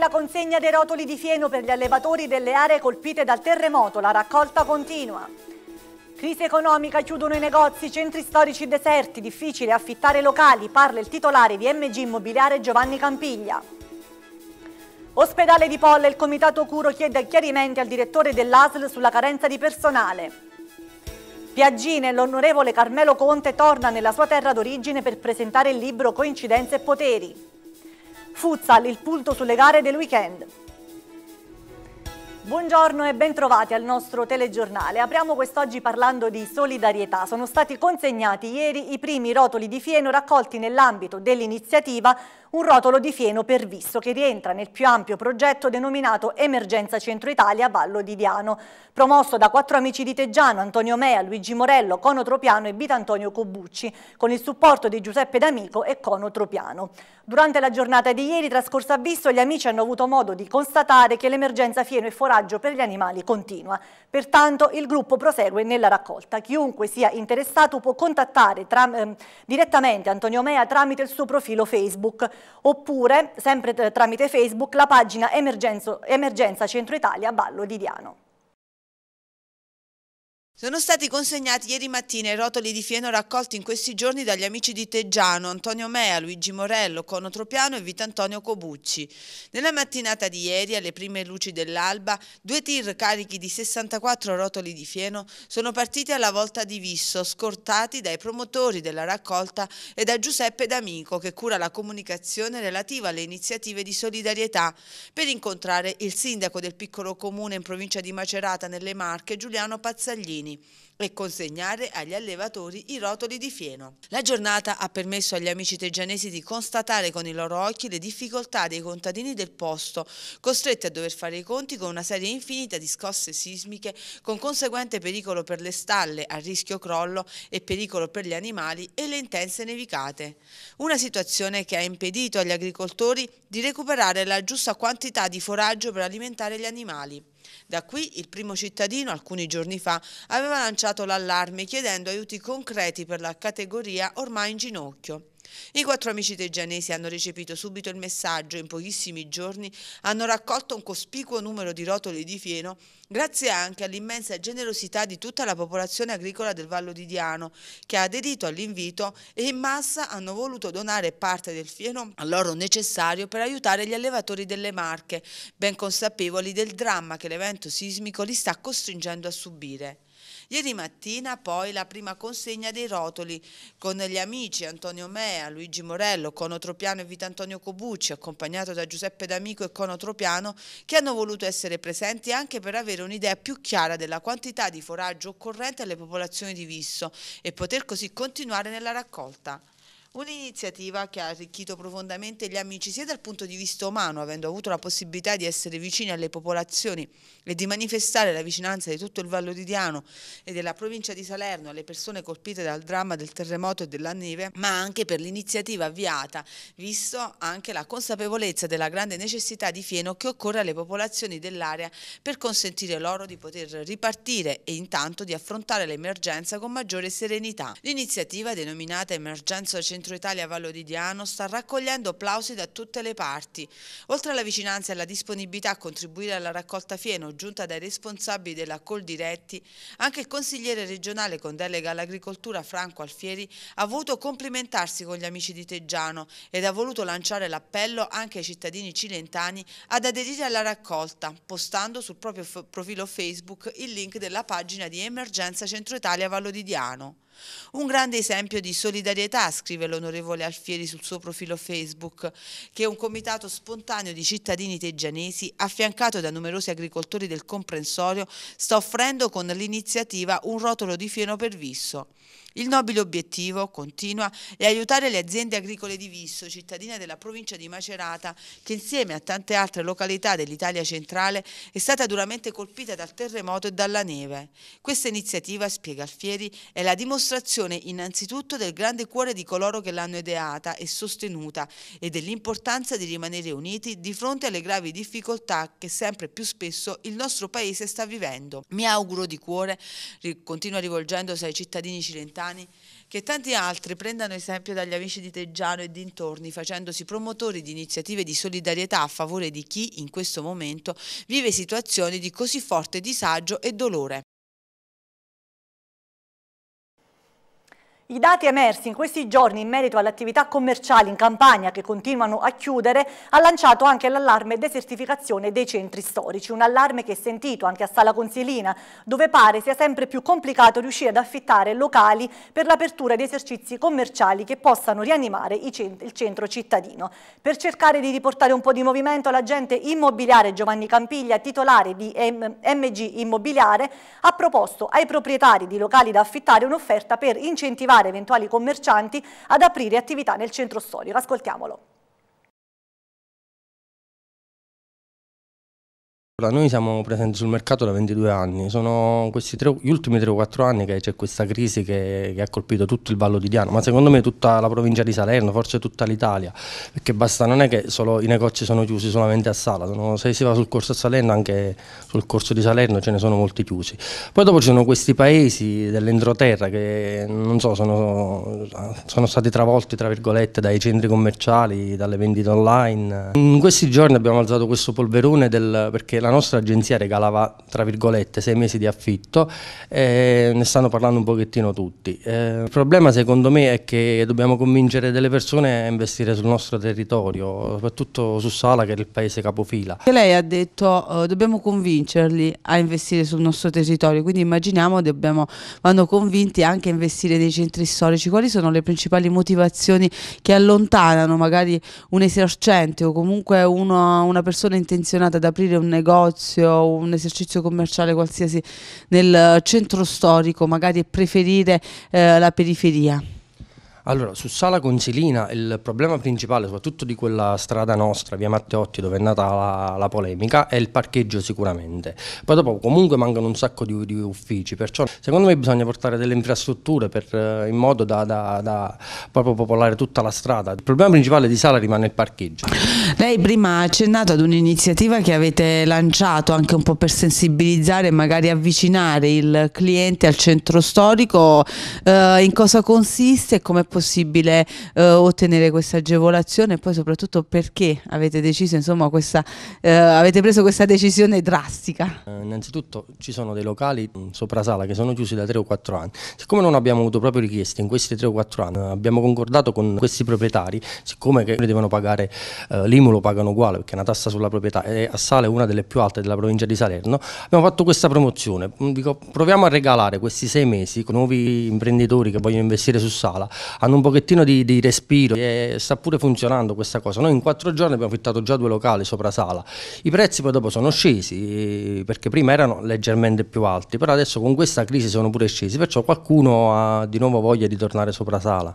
la consegna dei rotoli di fieno per gli allevatori delle aree colpite dal terremoto, la raccolta continua. Crisi economica, chiudono i negozi, centri storici deserti, difficile affittare locali, parla il titolare di MG Immobiliare Giovanni Campiglia. Ospedale di Polla, il comitato Curo chiede chiarimenti al direttore dell'ASL sulla carenza di personale. Piaggine, l'onorevole Carmelo Conte torna nella sua terra d'origine per presentare il libro Coincidenze e Poteri. Futsal il punto sulle gare del weekend. Buongiorno e bentrovati al nostro telegiornale. Apriamo quest'oggi parlando di solidarietà. Sono stati consegnati ieri i primi rotoli di fieno raccolti nell'ambito dell'iniziativa Un rotolo di fieno per visto, che rientra nel più ampio progetto denominato Emergenza Centro Italia Vallo di Diano, promosso da quattro amici di Teggiano, Antonio Mea, Luigi Morello, Cono Tropiano e Antonio Cobucci, con il supporto di Giuseppe D'Amico e Cono Tropiano. Durante la giornata di ieri trascorsa a visto, gli amici hanno avuto modo di constatare che l'emergenza fieno è forata disagio per gli animali continua. Pertanto il gruppo prosegue nella raccolta. Chiunque sia interessato può contattare eh, direttamente Antonio Mea tramite il suo profilo Facebook oppure, sempre tramite Facebook, la pagina Emergenza Centro Italia Ballo di Diano. Sono stati consegnati ieri mattina i rotoli di fieno raccolti in questi giorni dagli amici di Teggiano, Antonio Mea, Luigi Morello, Cono Tropiano e Antonio Cobucci. Nella mattinata di ieri, alle prime luci dell'alba, due tir carichi di 64 rotoli di fieno sono partiti alla volta di Visso, scortati dai promotori della raccolta e da Giuseppe D'Amico, che cura la comunicazione relativa alle iniziative di solidarietà, per incontrare il sindaco del piccolo comune in provincia di Macerata, nelle Marche, Giuliano Pazzaglini bambini e consegnare agli allevatori i rotoli di fieno. La giornata ha permesso agli amici teggianesi di constatare con i loro occhi le difficoltà dei contadini del posto, costretti a dover fare i conti con una serie infinita di scosse sismiche con conseguente pericolo per le stalle, a rischio crollo e pericolo per gli animali e le intense nevicate. Una situazione che ha impedito agli agricoltori di recuperare la giusta quantità di foraggio per alimentare gli animali. Da qui il primo cittadino alcuni giorni fa aveva lanciato l'allarme chiedendo aiuti concreti per la categoria ormai in ginocchio. I quattro amici teggianesi hanno recepito subito il messaggio e in pochissimi giorni hanno raccolto un cospicuo numero di rotoli di fieno grazie anche all'immensa generosità di tutta la popolazione agricola del Vallo di Diano che ha aderito all'invito e in massa hanno voluto donare parte del fieno a loro necessario per aiutare gli allevatori delle Marche, ben consapevoli del dramma che l'evento sismico li sta costringendo a subire. Ieri mattina poi la prima consegna dei rotoli con gli amici Antonio Mea, Luigi Morello, Cono Tropiano e Antonio Cobucci, accompagnato da Giuseppe D'Amico e Cono Tropiano, che hanno voluto essere presenti anche per avere un'idea più chiara della quantità di foraggio occorrente alle popolazioni di Visso e poter così continuare nella raccolta. Un'iniziativa che ha arricchito profondamente gli amici sia dal punto di vista umano, avendo avuto la possibilità di essere vicini alle popolazioni e di manifestare la vicinanza di tutto il Vallo di Diano e della provincia di Salerno alle persone colpite dal dramma del terremoto e della neve, ma anche per l'iniziativa avviata, visto anche la consapevolezza della grande necessità di fieno che occorre alle popolazioni dell'area per consentire loro di poter ripartire e intanto di affrontare l'emergenza con maggiore serenità. L'iniziativa denominata Emergenza Centrale Centro Italia Vallo di Diano sta raccogliendo applausi da tutte le parti. Oltre alla vicinanza e alla disponibilità a contribuire alla raccolta fieno giunta dai responsabili della Coldiretti, anche il consigliere regionale con delega all'agricoltura Franco Alfieri ha voluto complimentarsi con gli amici di Teggiano ed ha voluto lanciare l'appello anche ai cittadini cilentani ad aderire alla raccolta, postando sul proprio profilo Facebook il link della pagina di Emergenza Centro Italia Vallo di Diano. Un grande esempio di solidarietà, scrive l'onorevole Alfieri sul suo profilo Facebook, che un comitato spontaneo di cittadini teggianesi, affiancato da numerosi agricoltori del comprensorio, sta offrendo con l'iniziativa un rotolo di fieno per Visso. Il nobile obiettivo, continua, è aiutare le aziende agricole di Visso, cittadine della provincia di Macerata, che insieme a tante altre località dell'Italia centrale è stata duramente colpita dal terremoto e dalla neve. Questa iniziativa, spiega Alfieri, è la dimostrazione innanzitutto del grande cuore di coloro che l'hanno ideata e sostenuta e dell'importanza di rimanere uniti di fronte alle gravi difficoltà che sempre più spesso il nostro Paese sta vivendo. Mi auguro di cuore, continua rivolgendosi ai cittadini cileni, orientani, che tanti altri prendano esempio dagli amici di Teggiano e dintorni, facendosi promotori di iniziative di solidarietà a favore di chi, in questo momento, vive situazioni di così forte disagio e dolore. I dati emersi in questi giorni in merito alle attività commerciali in campagna che continuano a chiudere ha lanciato anche l'allarme desertificazione dei centri storici, un allarme che è sentito anche a Sala Consilina, dove pare sia sempre più complicato riuscire ad affittare locali per l'apertura di esercizi commerciali che possano rianimare il centro cittadino. Per cercare di riportare un po' di movimento l'agente immobiliare Giovanni Campiglia, titolare di MG Immobiliare, ha proposto ai proprietari di locali da affittare un'offerta per incentivare incoraggiare eventuali commercianti ad aprire attività nel centro storico. Ascoltiamolo. Allora, noi siamo presenti sul mercato da 22 anni, sono questi tre, gli ultimi 3-4 anni che c'è questa crisi che, che, ha colpito tutto il Vallo di Diano, ma secondo me tutta la provincia di Salerno, forse tutta l'Italia, perché basta, non è che solo i negozi sono chiusi solamente a Sala, sono, se si va sul corso a Salerno, anche sul corso di Salerno ce ne sono molti chiusi. Poi dopo ci sono questi paesi dell'entroterra che non so, sono, sono stati travolti tra virgolette dai centri commerciali, dalle vendite online. In questi giorni abbiamo alzato questo polverone del, perché la la nostra agenzia regalava, tra virgolette, sei mesi di affitto e ne stanno parlando un pochettino tutti. Eh, il problema secondo me è che dobbiamo convincere delle persone a investire sul nostro territorio, soprattutto su Sala che è il paese capofila. Lei ha detto eh, dobbiamo convincerli a investire sul nostro territorio, quindi immaginiamo dobbiamo, vanno convinti anche a investire nei centri storici. Quali sono le principali motivazioni che allontanano magari un esercente o comunque una, una persona intenzionata ad aprire un negozio negozio, un esercizio commerciale qualsiasi nel eh, centro storico, magari preferire eh, la periferia. Allora, su Sala Consilina il problema principale, soprattutto di quella strada nostra, via Matteotti, dove è nata la, la polemica, è il parcheggio sicuramente. Poi dopo comunque mancano un sacco di, di uffici, perciò secondo me bisogna portare delle infrastrutture per, eh, in modo da, da, da, proprio popolare tutta la strada. Il problema principale di Sala rimane il parcheggio. Lei prima ha accennato ad un'iniziativa che avete lanciato anche un po' per sensibilizzare e magari avvicinare il cliente al centro storico. Eh, in cosa consiste e come è possibile? possibile eh, ottenere questa agevolazione e poi soprattutto perché avete deciso, insomma, questa, eh, avete preso questa decisione drastica? Eh, innanzitutto ci sono dei locali mm, sopra sala che sono chiusi da 3 o 4 anni, siccome non abbiamo avuto proprio richieste in questi 3 o 4 anni, eh, abbiamo concordato con questi proprietari, siccome che devono pagare eh, l'IMU lo pagano uguale perché è una tassa sulla proprietà e a Sala è una delle più alte della provincia di Salerno, abbiamo fatto questa promozione, mm, Dico, proviamo a regalare questi 6 mesi con nuovi imprenditori che vogliono investire su Sala hanno un pochettino di, di respiro e sta pure funzionando questa cosa. Noi in quattro giorni abbiamo affittato già due locali sopra sala, i prezzi poi dopo sono scesi perché prima erano leggermente più alti, però adesso con questa crisi sono pure scesi, perciò qualcuno ha di nuovo voglia di tornare sopra sala.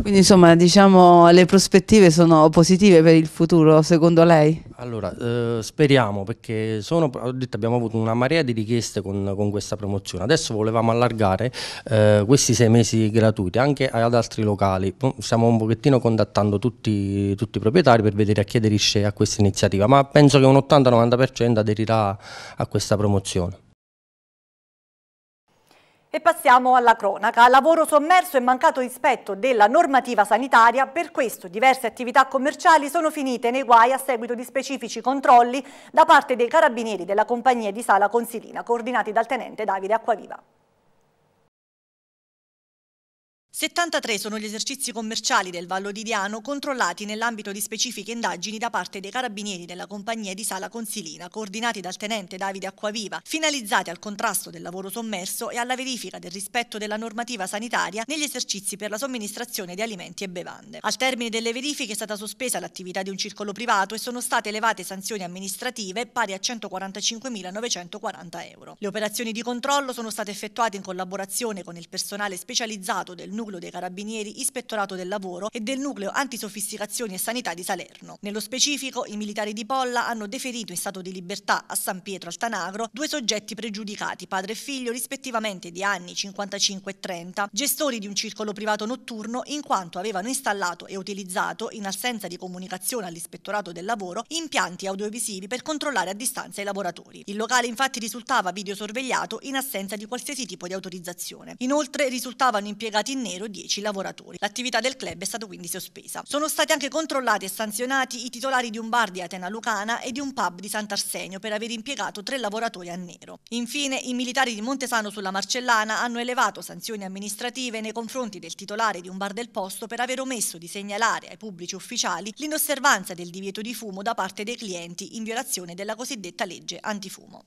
Quindi insomma diciamo le prospettive sono positive per il futuro secondo lei? Allora eh, speriamo perché sono, detto, abbiamo avuto una marea di richieste con, con questa promozione, adesso volevamo allargare eh, questi sei mesi gratuiti anche ad altri locali, boh, stiamo un pochettino contattando tutti, tutti i proprietari per vedere a chi aderisce a questa iniziativa, ma penso che un 80-90% aderirà a questa promozione. E passiamo alla cronaca. Lavoro sommerso e mancato rispetto della normativa sanitaria, per questo diverse attività commerciali sono finite nei guai a seguito di specifici controlli da parte dei carabinieri della compagnia di Sala Consilina, coordinati dal tenente Davide Acquaviva. 73 sono gli esercizi commerciali del Vallo di Diano controllati nell'ambito di specifiche indagini da parte dei carabinieri della compagnia di Sala Consilina, coordinati dal tenente Davide Acquaviva, finalizzati al contrasto del lavoro sommerso e alla verifica del rispetto della normativa sanitaria negli esercizi per la somministrazione di alimenti e bevande. Al termine delle verifiche è stata sospesa l'attività di un circolo privato e sono state elevate sanzioni amministrative pari a 145.940 euro. Le operazioni di controllo sono state effettuate in collaborazione con il personale specializzato del nucleo Nucleo dei Carabinieri Ispettorato del Lavoro e del Nucleo Antisofisticazioni e Sanità di Salerno. Nello specifico, i militari di Polla hanno deferito in stato di libertà a San Pietro al Tanagro due soggetti pregiudicati, padre e figlio, rispettivamente di anni 55 e 30, gestori di un circolo privato notturno in quanto avevano installato e utilizzato, in assenza di comunicazione all'Ispettorato del Lavoro, impianti audiovisivi per controllare a distanza i lavoratori. Il locale infatti risultava videosorvegliato in assenza di qualsiasi tipo di autorizzazione. Inoltre risultavano impiegati in nero ovvero 10 lavoratori. L'attività del club è stata quindi sospesa. Sono stati anche controllati e sanzionati i titolari di un bar di Atena Lucana e di un pub di Sant'Arsenio per aver impiegato tre lavoratori a nero. Infine, i militari di Montesano sulla Marcellana hanno elevato sanzioni amministrative nei confronti del titolare di un bar del posto per aver omesso di segnalare ai pubblici ufficiali l'inosservanza del divieto di fumo da parte dei clienti in violazione della cosiddetta legge antifumo.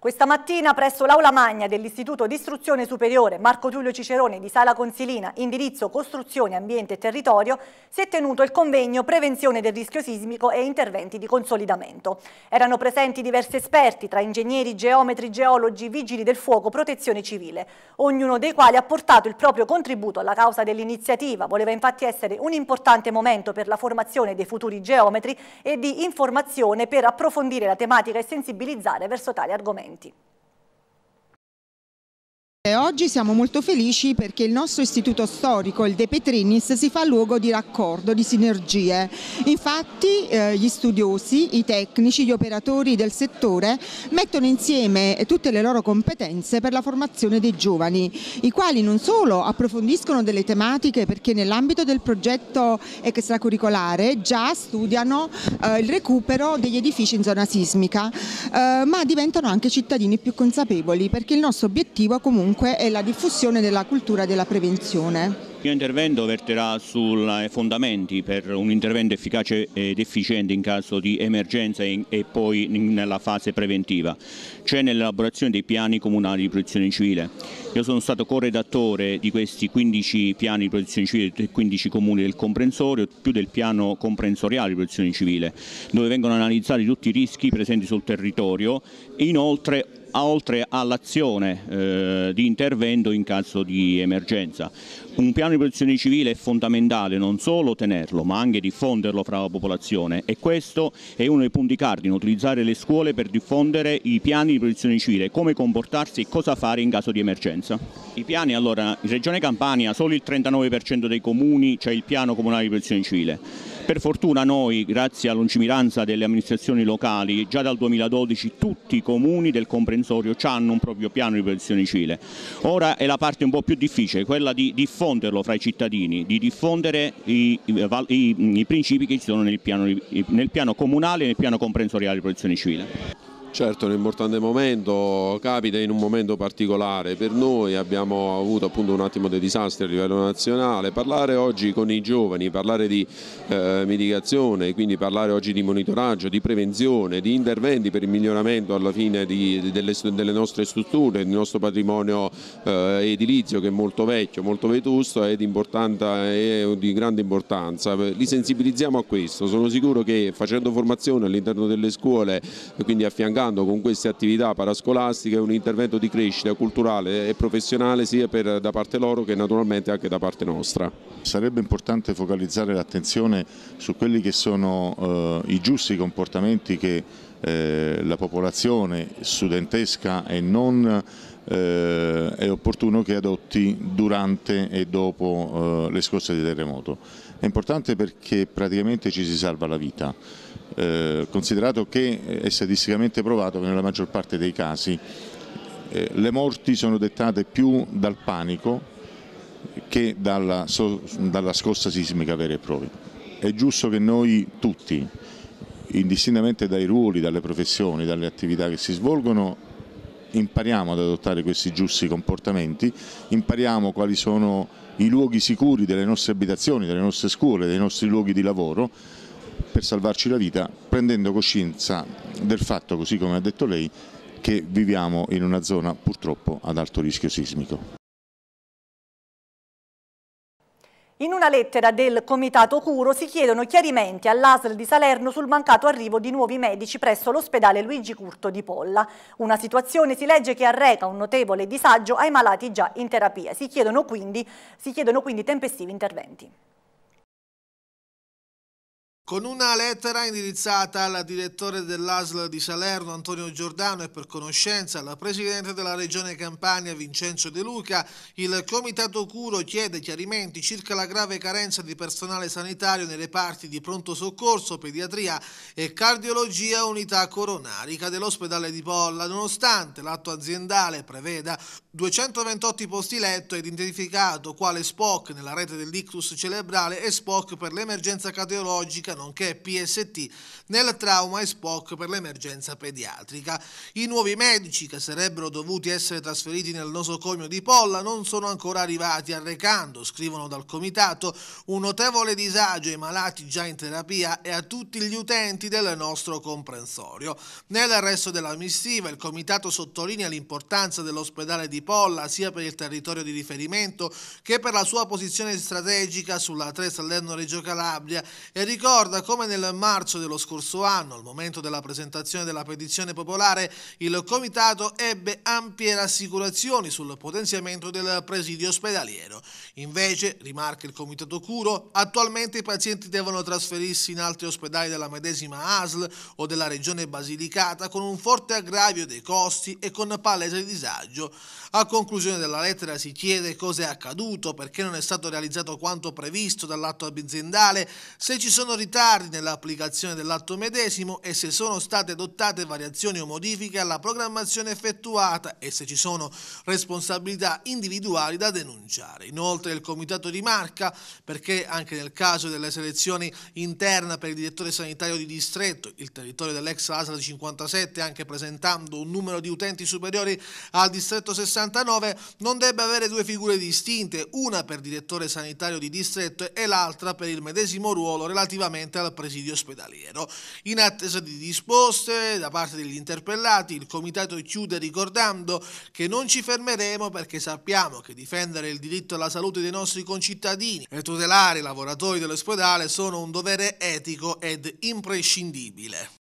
Questa mattina presso l'Aula Magna dell'Istituto di Istruzione Superiore Marco Tullio Cicerone di Sala Consilina, indirizzo Costruzione, Ambiente e Territorio, si è tenuto il convegno Prevenzione del rischio sismico e interventi di consolidamento. Erano presenti diversi esperti, tra ingegneri, geometri, geologi, vigili del fuoco, protezione civile, ognuno dei quali ha portato il proprio contributo alla causa dell'iniziativa, voleva infatti essere un importante momento per la formazione dei futuri geometri e di informazione per approfondire la tematica e sensibilizzare verso tali argomenti. studenti. Oggi siamo molto felici perché il nostro istituto storico, il De Petrinis, si fa luogo di raccordo, di sinergie. Infatti eh, gli studiosi, i tecnici, gli operatori del settore mettono insieme tutte le loro competenze per la formazione dei giovani, i quali non solo approfondiscono delle tematiche perché nell'ambito del progetto extracurricolare già studiano eh, il recupero degli edifici in zona sismica, eh, ma diventano anche cittadini più consapevoli perché il nostro obiettivo è comunque ovunque è la diffusione della cultura della prevenzione. Il mio intervento verterà sui eh, fondamenti per un intervento efficace ed efficiente in caso di emergenza e poi nella fase preventiva, cioè nell'elaborazione dei piani comunali di protezione civile. Io sono stato corredattore di questi 15 piani di protezione civile dei 15 comuni del comprensorio, più del piano comprensoriale di protezione civile, dove vengono analizzati tutti i rischi presenti sul territorio e inoltre oltre all'azione eh, di intervento in caso di emergenza. Un piano di protezione civile è fondamentale non solo tenerlo ma anche diffonderlo fra la popolazione e questo è uno dei punti cardine, utilizzare le scuole per diffondere i piani di protezione civile, come comportarsi e cosa fare in caso di emergenza. I piani allora, in Regione Campania solo il 39% dei comuni c'è il piano comunale di protezione civile. Per fortuna noi, grazie alla lungimiranza delle amministrazioni locali, già dal 2012 tutti i comuni del comprensorio hanno un proprio piano di protezione civile. Ora è la parte un po' più difficile, quella di diffonderlo fra i cittadini, di diffondere i, i, i principi che ci sono nel piano, nel piano comunale e nel piano comprensoriale di protezione civile. Certo, è un importante momento, capita in un momento particolare per noi, abbiamo avuto appunto un attimo dei disastri a livello nazionale, parlare oggi con i giovani, parlare di eh, mitigazione, quindi parlare oggi di monitoraggio, di prevenzione, di interventi per il miglioramento alla fine di, delle, delle, nostre strutture, del nostro patrimonio eh, edilizio che è molto vecchio, molto vetusto ed è di grande importanza, li sensibilizziamo a questo, sono sicuro che facendo formazione all'interno delle scuole, quindi affiancando affiancando con queste attività parascolastiche un intervento di crescita culturale e professionale sia per, da parte loro che naturalmente anche da parte nostra. Sarebbe importante focalizzare l'attenzione su quelli che sono eh, i giusti comportamenti che eh, la popolazione studentesca e non eh, è opportuno che adotti durante e dopo eh, le scosse di terremoto. È importante perché praticamente ci si salva la vita eh, considerato che è statisticamente provato che nella maggior parte dei casi eh, le morti sono dettate più dal panico che dalla, so, dalla scossa sismica vera e propria. È giusto che noi tutti, indistintamente dai ruoli, dalle professioni, dalle attività che si svolgono, impariamo ad adottare questi giusti comportamenti, impariamo quali sono i luoghi sicuri delle nostre abitazioni, delle nostre scuole, dei nostri luoghi di lavoro per salvarci la vita, prendendo coscienza del fatto, così come ha detto lei, che viviamo in una zona purtroppo ad alto rischio sismico. In una lettera del Comitato Curo si chiedono chiarimenti all'ASL di Salerno sul mancato arrivo di nuovi medici presso l'ospedale Luigi Curto di Polla. Una situazione si legge che arreca un notevole disagio ai malati già in terapia. Si chiedono quindi, si chiedono quindi tempestivi interventi. Con una lettera indirizzata al direttore dell'ASL di Salerno Antonio Giordano e per conoscenza alla Presidente della Regione Campania Vincenzo De Luca, il Comitato Curo chiede chiarimenti circa la grave carenza di personale sanitario nelle parti di pronto soccorso, pediatria e cardiologia unità coronarica dell'ospedale di Polla, nonostante l'atto aziendale preveda 228 posti letto ed identificato quale SPOC nella rete dell'ictus cerebrale e SPOC per l'emergenza cardiologica nonché PST nel trauma e SPOC per l'emergenza pediatrica. I nuovi medici che sarebbero dovuti essere trasferiti nel nosocomio di Polla non sono ancora arrivati arrecando, scrivono dal comitato, un notevole disagio ai malati già in terapia e a tutti gli utenti del nostro comprensorio. Nel resto della missiva il comitato sottolinea l'importanza dell'ospedale di Polla sia per il territorio di riferimento che per la sua posizione strategica sulla 3 Salerno-Reggio Calabria e ricorda ricorda come nel marzo dello scorso anno, al momento della presentazione della petizione popolare, il Comitato ebbe ampie rassicurazioni sul potenziamento del presidio ospedaliero. Invece, rimarca il Comitato Curo, attualmente i pazienti devono trasferirsi in altri ospedali della medesima ASL o della regione Basilicata con un forte aggravio dei costi e con palese disagio. A conclusione della lettera si chiede cosa è accaduto, perché non è stato realizzato quanto previsto dall'atto aziendale, se ci sono ritardi ritardi nell'applicazione dell'atto medesimo e se sono state adottate variazioni o modifiche alla programmazione effettuata e se ci sono responsabilità individuali da denunciare. Inoltre il Comitato rimarca perché anche nel caso delle selezioni interne per il direttore sanitario di distretto, il territorio dell'ex ASL 57, anche presentando un numero di utenti superiori al distretto 69, non debba avere due figure distinte, una per direttore sanitario di distretto e l'altra per il medesimo ruolo relativamente direttamente al presidio ospedaliero. In attesa di risposte da parte degli interpellati, il comitato chiude ricordando che non ci fermeremo perché sappiamo che difendere il diritto alla salute dei nostri concittadini e tutelare i lavoratori dell'ospedale sono un dovere etico ed imprescindibile.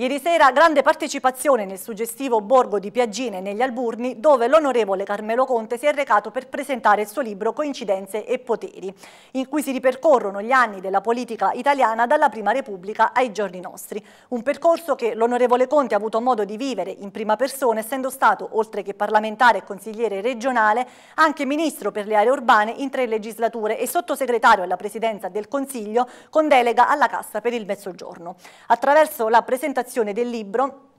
Ieri sera grande partecipazione nel suggestivo borgo di Piaggine negli Alburni dove l'onorevole Carmelo Conte si è recato per presentare il suo libro Coincidenze e Poteri in cui si ripercorrono gli anni della politica italiana dalla Prima Repubblica ai giorni nostri. Un percorso che l'onorevole Conte ha avuto modo di vivere in prima persona essendo stato oltre che parlamentare e consigliere regionale anche ministro per le aree urbane in tre legislature e sottosegretario alla presidenza del Consiglio con delega alla Cassa per il Mezzogiorno. Attraverso la presentazione presentazione del libro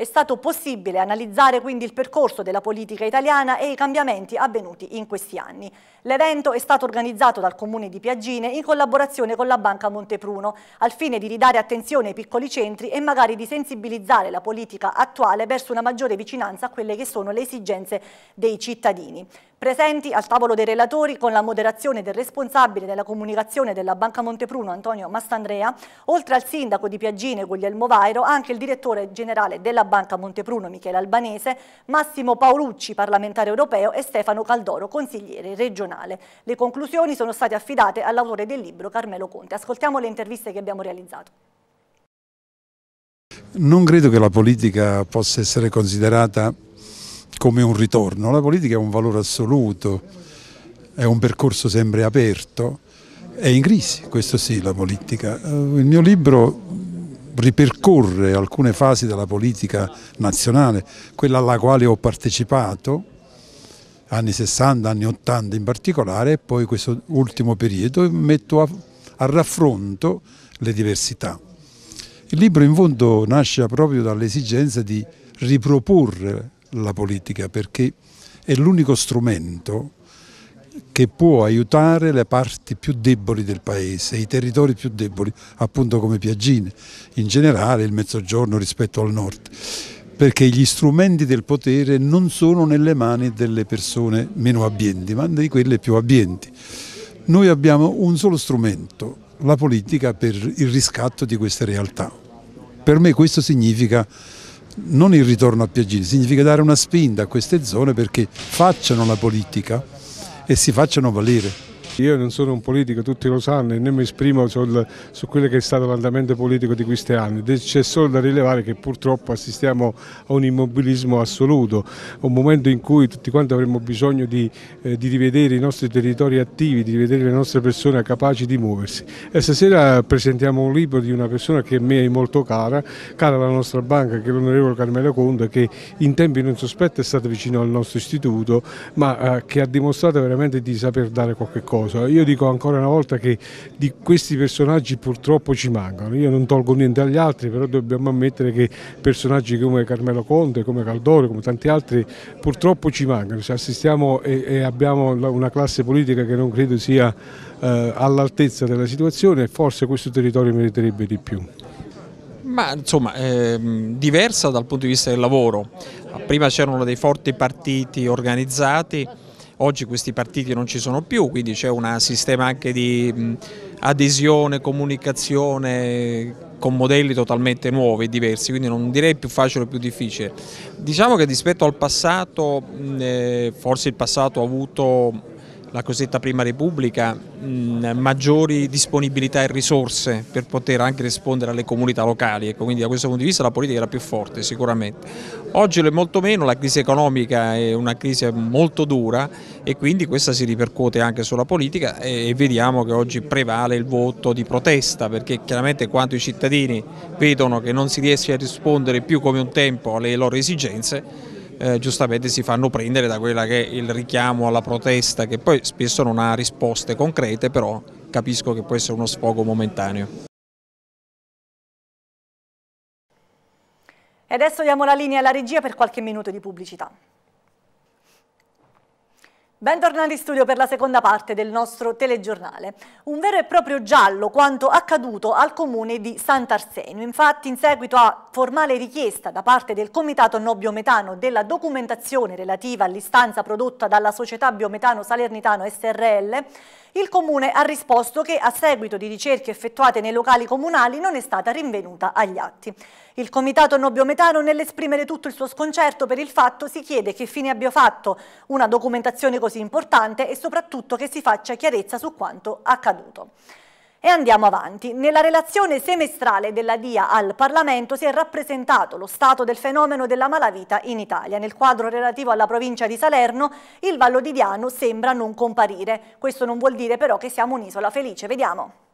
è stato possibile analizzare quindi il percorso della politica italiana e i cambiamenti avvenuti in questi anni. L'evento è stato organizzato dal Comune di Piaggine in collaborazione con la Banca Montepruno, al fine di ridare attenzione ai piccoli centri e magari di sensibilizzare la politica attuale verso una maggiore vicinanza a quelle che sono le esigenze dei cittadini. Presenti al tavolo dei relatori con la moderazione del responsabile della comunicazione della Banca Montepruno Antonio Mastandrea, oltre al sindaco di Piaggine Guglielmo Vairo, anche il direttore generale della Banca Montepruno Michele Albanese, Massimo Paolucci, parlamentare europeo e Stefano Caldoro, consigliere regionale. Le conclusioni sono state affidate all'autore del libro Carmelo Conte. Ascoltiamo le interviste che abbiamo realizzato. Non credo che la politica possa essere considerata come un ritorno, la politica è un valore assoluto, è un percorso sempre aperto, è in crisi, questo sì, la politica. Eh, il mio libro ripercorre alcune fasi della politica nazionale, quella alla quale ho partecipato, anni 60, anni 80 in particolare, e poi questo ultimo periodo metto a, a raffronto le diversità. Il libro in fondo nasce proprio dall'esigenza di riproporre la politica perché è l'unico strumento che può aiutare le parti più deboli del paese, i territori più deboli, appunto come Piaggine, in generale il mezzogiorno rispetto al nord, perché gli strumenti del potere non sono nelle mani delle persone meno abbienti, ma di quelle più abbienti. Noi abbiamo un solo strumento, la politica per il riscatto di queste realtà. Per me questo significa non il ritorno a Piaggini, significa dare una spinta a queste zone perché facciano la politica e si facciano valere. Io non sono un politico, tutti lo sanno, e non mi esprimo sul, su quello che è stato l'andamento politico di questi anni. C'è solo da rilevare che purtroppo assistiamo a un immobilismo assoluto, un momento in cui tutti quanti avremmo bisogno di, eh, di rivedere i nostri territori attivi, di rivedere le nostre persone capaci di muoversi. E stasera presentiamo un libro di una persona che a me è molto cara, cara alla nostra banca, che è l'onorevole Carmelo Conte, che in tempi non sospetti è stato vicino al nostro istituto, ma eh, che ha dimostrato veramente di saper dare qualche cosa noioso. Io dico ancora una volta che di questi personaggi purtroppo ci mancano. Io non tolgo niente agli altri, però dobbiamo ammettere che personaggi come Carmelo Conte, come Caldoro, come tanti altri purtroppo ci mancano. Ci assistiamo e, e abbiamo una classe politica che non credo sia eh, all'altezza della situazione e forse questo territorio meriterebbe di più. Ma insomma, ehm, diversa dal punto di vista del lavoro. Prima c'erano dei forti partiti organizzati Oggi questi partiti non ci sono più, quindi c'è un sistema anche di adesione, comunicazione con modelli totalmente nuovi e diversi, quindi non direi più facile o più difficile. Diciamo che rispetto al passato, eh, forse il passato ha avuto la cosiddetta prima repubblica, mh, mm, maggiori disponibilità e risorse per poter anche rispondere alle comunità locali, ecco, quindi da questo punto di vista la politica era più forte sicuramente. Oggi lo è molto meno, la crisi economica è una crisi molto dura e quindi questa si ripercuote anche sulla politica e, e vediamo che oggi prevale il voto di protesta perché chiaramente quando i cittadini vedono che non si riesce a rispondere più come un tempo alle loro esigenze eh, giustamente si fanno prendere da quella che è il richiamo alla protesta che poi spesso non ha risposte concrete però capisco che può essere uno sfogo momentaneo. E adesso diamo la linea alla regia per qualche minuto di pubblicità. Bentornati in studio per la seconda parte del nostro telegiornale. Un vero e proprio giallo quanto accaduto al comune di Sant'Arsenio. Infatti in seguito a formale richiesta da parte del comitato no biometano della documentazione relativa all'istanza prodotta dalla società biometano salernitano SRL il Comune ha risposto che a seguito di ricerche effettuate nei locali comunali non è stata rinvenuta agli atti. Il Comitato Nobbiometano nell'esprimere tutto il suo sconcerto per il fatto si chiede che fine abbia fatto una documentazione così importante e soprattutto che si faccia chiarezza su quanto accaduto. E andiamo avanti. Nella relazione semestrale della DIA al Parlamento si è rappresentato lo stato del fenomeno della malavita in Italia. Nel quadro relativo alla provincia di Salerno il Vallo di Diano sembra non comparire. Questo non vuol dire però che siamo un'isola felice. Vediamo.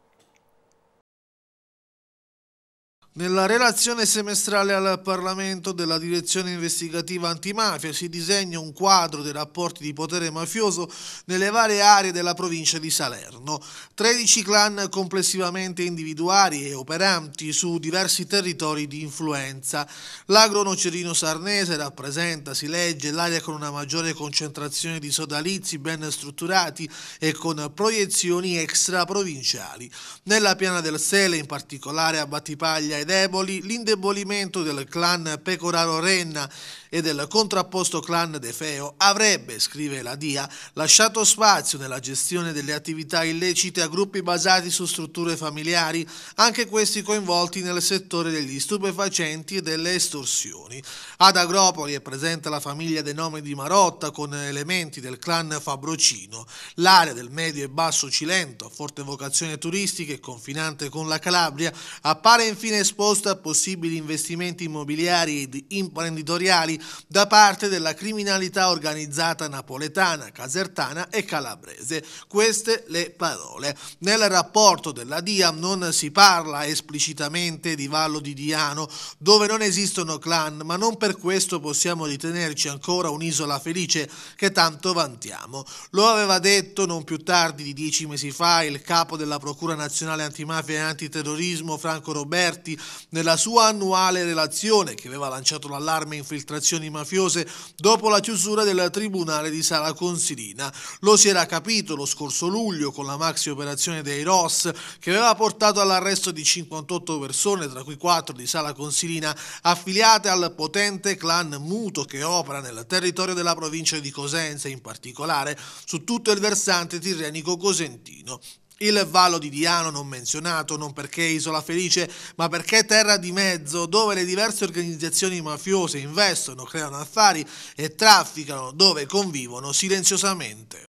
Nella relazione semestrale al Parlamento della Direzione Investigativa Antimafia si disegna un quadro dei rapporti di potere mafioso nelle varie aree della provincia di Salerno. 13 clan complessivamente individuali e operanti su diversi territori di influenza. L'agronocerino sarnese rappresenta, si legge, l'area con una maggiore concentrazione di sodalizi ben strutturati e con proiezioni extraprovinciali. Nella piana del Sele, in particolare a Battipaglia e deboli, l'indebolimento del clan Pecoraro Renna e del contrapposto clan De Feo avrebbe, scrive la DIA, lasciato spazio nella gestione delle attività illecite a gruppi basati su strutture familiari, anche questi coinvolti nel settore degli stupefacenti e delle estorsioni. Ad Agropoli è presente la famiglia dei nomi di Marotta con elementi del clan Fabrocino. L'area del medio e basso Cilento, a forte vocazione turistica e confinante con la Calabria, appare infine esposta a possibili investimenti immobiliari ed imprenditoriali da parte della criminalità organizzata napoletana, casertana e calabrese. Queste le parole. Nel rapporto della DIA non si parla esplicitamente di Vallo di Diano, dove non esistono clan, ma non per questo possiamo ritenerci ancora un'isola felice che tanto vantiamo. Lo aveva detto non più tardi di dieci mesi fa il capo della Procura Nazionale Antimafia e Antiterrorismo Franco Roberti nella sua annuale relazione che aveva lanciato l'allarme infiltrazione associazioni mafiose dopo la chiusura del Tribunale di Sala Consilina. Lo si era capito lo scorso luglio con la maxi operazione dei ROS che aveva portato all'arresto di 58 persone, tra cui 4 di Sala Consilina, affiliate al potente clan muto che opera nel territorio della provincia di Cosenza, in particolare su tutto il versante tirrenico cosentino. Il Vallo di Diano non menzionato non perché isola felice, ma perché terra di mezzo dove le diverse organizzazioni mafiose investono, creano affari e trafficano, dove convivono silenziosamente.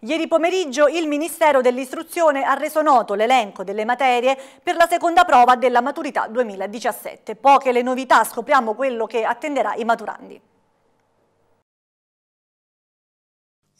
Ieri pomeriggio il Ministero dell'Istruzione ha reso noto l'elenco delle materie per la seconda prova della maturità 2017. Poche le novità, scopriamo quello che attenderà i maturandi.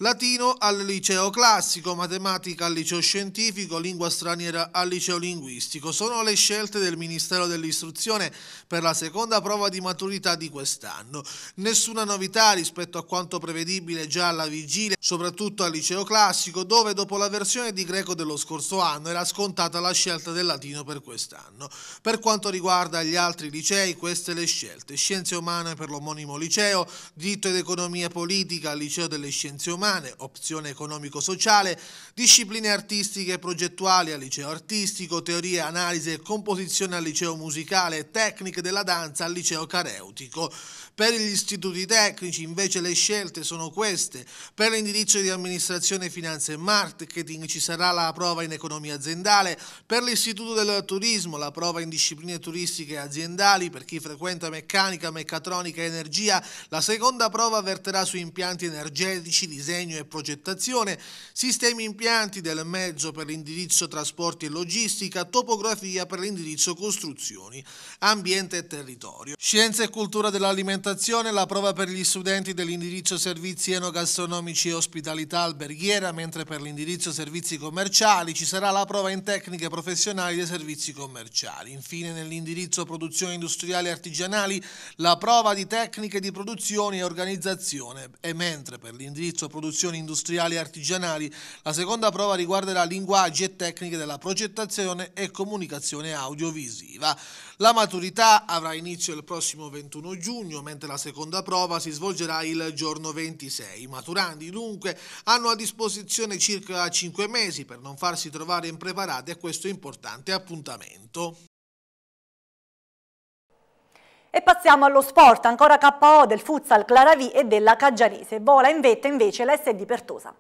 latino al liceo classico, matematica al liceo scientifico, lingua straniera al liceo linguistico. Sono le scelte del Ministero dell'Istruzione per la seconda prova di maturità di quest'anno. Nessuna novità rispetto a quanto prevedibile già alla vigilia, soprattutto al liceo classico, dove dopo la versione di greco dello scorso anno era scontata la scelta del latino per quest'anno. Per quanto riguarda gli altri licei, queste le scelte. Scienze umane per l'omonimo liceo, diritto ed economia politica al liceo delle scienze umane, umane, opzione economico-sociale, discipline artistiche e progettuali al liceo artistico, teorie, analisi e composizione al liceo musicale, tecniche della danza al liceo careutico. Per gli istituti tecnici invece le scelte sono queste. Per l'indirizzo di amministrazione, finanza e marketing ci sarà la prova in economia aziendale, per l'istituto del turismo la prova in discipline turistiche e aziendali, per chi frequenta meccanica, meccatronica e energia, la seconda prova verterà su impianti energetici, disegni disegno e progettazione, sistemi impianti del mezzo per l'indirizzo trasporti e logistica, topografia per l'indirizzo costruzioni, ambiente e territorio. Scienza e cultura dell'alimentazione, la prova per gli studenti dell'indirizzo servizi enogastronomici e ospitalità alberghiera, mentre per l'indirizzo servizi commerciali ci sarà la prova in tecniche professionali dei servizi commerciali. Infine nell'indirizzo produzione industriale e artigianali la prova di tecniche di produzione e organizzazione e mentre per l'indirizzo produzione produzioni industriali e artigianali. La seconda prova riguarderà linguaggi e tecniche della progettazione e comunicazione audiovisiva. La maturità avrà inizio il prossimo 21 giugno, mentre la seconda prova si svolgerà il giorno 26. I maturandi dunque hanno a disposizione circa 5 mesi per non farsi trovare impreparati a questo importante appuntamento. E passiamo allo sport, ancora KO del Futsal Claravi e della Caggiarese. Vola in vetta invece l'SD Pertosa.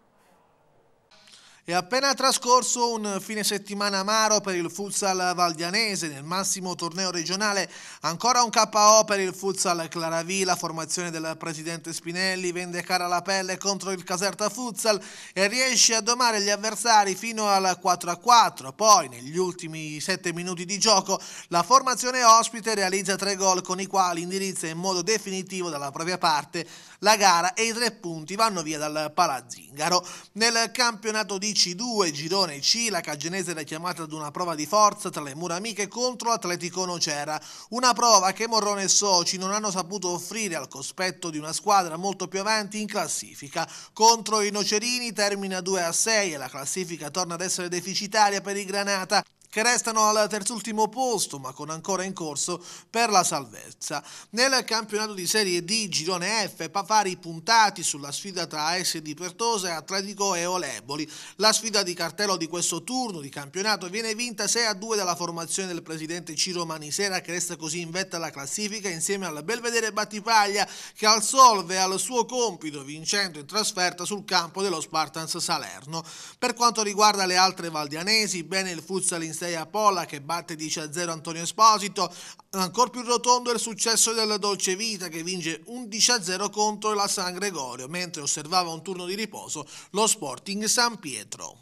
È appena trascorso un fine settimana amaro per il futsal valdianese nel massimo torneo regionale, ancora un KO per il futsal Claravì, la formazione del presidente Spinelli vende cara la pelle contro il Caserta Futsal e riesce a domare gli avversari fino al 4-4, poi negli ultimi 7 minuti di gioco la formazione ospite realizza tre gol con i quali indirizza in modo definitivo dalla propria parte la gara e i tre punti vanno via dal Palazzingaro. Nel campionato di C2, girone C, la Cagenese era chiamata ad una prova di forza tra le mura amiche contro l'Atletico Nocera, una prova che Morrone e Soci non hanno saputo offrire al cospetto di una squadra molto più avanti in classifica. Contro i Nocerini termina 2 a 6 e la classifica torna ad essere deficitaria per i Granata che restano al terzultimo posto ma con ancora in corso per la salvezza. Nel campionato di Serie D Girone F Pafari puntati sulla sfida tra S di Pertosa Pertose, Atletico e Oleboli. La sfida di cartello di questo turno di campionato viene vinta 6 a 2 dalla formazione del presidente Ciro Manisera che resta così in vetta alla classifica insieme al Belvedere Battipaglia che assolve al suo compito vincendo in trasferta sul campo dello Spartans Salerno. Per quanto riguarda le altre valdianesi, bene il futsal in 26 a Pola che batte 10 a 0 Antonio Esposito, ancora più rotondo è il successo della Dolce Vita che vince 11 a 0 contro la San Gregorio, mentre osservava un turno di riposo lo Sporting San Pietro.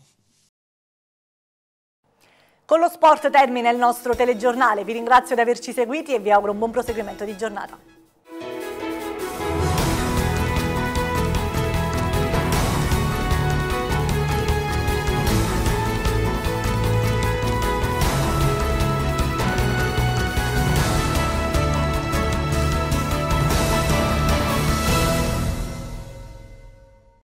Con lo sport termina il nostro telegiornale, vi ringrazio di averci seguiti e vi auguro un buon proseguimento di giornata.